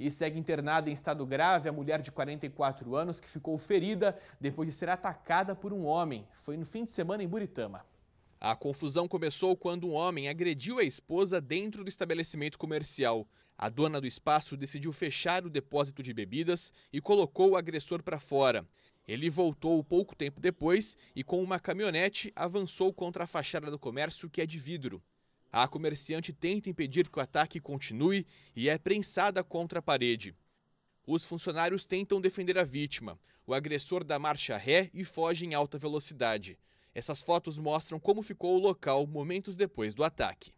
e segue internada em estado grave a mulher de 44 anos que ficou ferida depois de ser atacada por um homem. Foi no fim de semana em Buritama. A confusão começou quando um homem agrediu a esposa dentro do estabelecimento comercial. A dona do espaço decidiu fechar o depósito de bebidas e colocou o agressor para fora. Ele voltou pouco tempo depois e, com uma caminhonete, avançou contra a fachada do comércio, que é de vidro. A comerciante tenta impedir que o ataque continue e é prensada contra a parede. Os funcionários tentam defender a vítima. O agressor dá marcha ré e foge em alta velocidade. Essas fotos mostram como ficou o local momentos depois do ataque.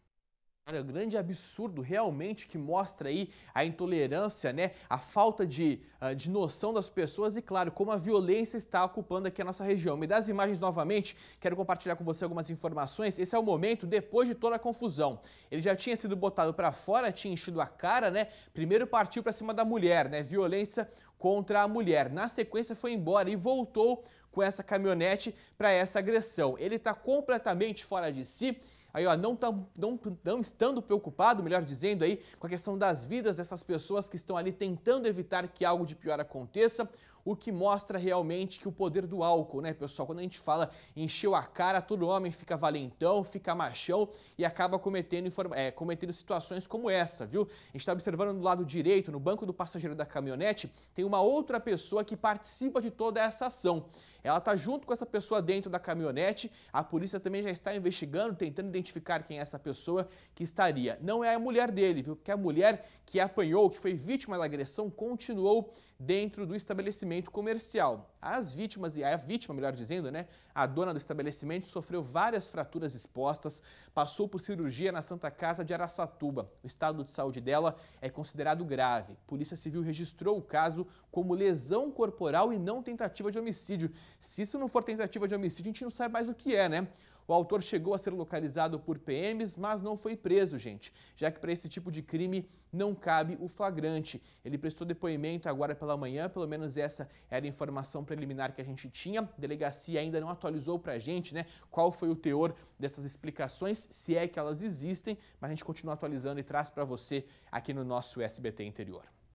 É um grande absurdo realmente que mostra aí a intolerância, né? A falta de, ah, de noção das pessoas e, claro, como a violência está ocupando aqui a nossa região. Me dá as imagens novamente, quero compartilhar com você algumas informações. Esse é o momento depois de toda a confusão. Ele já tinha sido botado para fora, tinha enchido a cara, né? Primeiro partiu para cima da mulher, né? Violência contra a mulher. Na sequência foi embora e voltou com essa caminhonete para essa agressão. Ele está completamente fora de si aí ó, não, tá, não, não estando preocupado, melhor dizendo aí, com a questão das vidas dessas pessoas que estão ali tentando evitar que algo de pior aconteça, o que mostra realmente que o poder do álcool, né, pessoal? Quando a gente fala encheu a cara, todo homem fica valentão, fica machão e acaba cometendo, é, cometendo situações como essa, viu? A gente está observando do lado direito, no banco do passageiro da caminhonete, tem uma outra pessoa que participa de toda essa ação. Ela está junto com essa pessoa dentro da caminhonete, a polícia também já está investigando, tentando identificar quem é essa pessoa que estaria. Não é a mulher dele, viu? Porque a mulher que apanhou, que foi vítima da agressão, continuou dentro do estabelecimento estabelecimento comercial. As vítimas, e a vítima, melhor dizendo, né, a dona do estabelecimento sofreu várias fraturas expostas, passou por cirurgia na Santa Casa de Araçatuba. O estado de saúde dela é considerado grave. Polícia Civil registrou o caso como lesão corporal e não tentativa de homicídio. Se isso não for tentativa de homicídio, a gente não sabe mais o que é, né? O autor chegou a ser localizado por PMs, mas não foi preso, gente, já que para esse tipo de crime não cabe o flagrante. Ele prestou depoimento agora pela manhã, pelo menos essa era a informação preliminar que a gente tinha. A delegacia ainda não atualizou para a gente, né, qual foi o teor dessas explicações, se é que elas existem, mas a gente continua atualizando e traz para você aqui no nosso SBT Interior.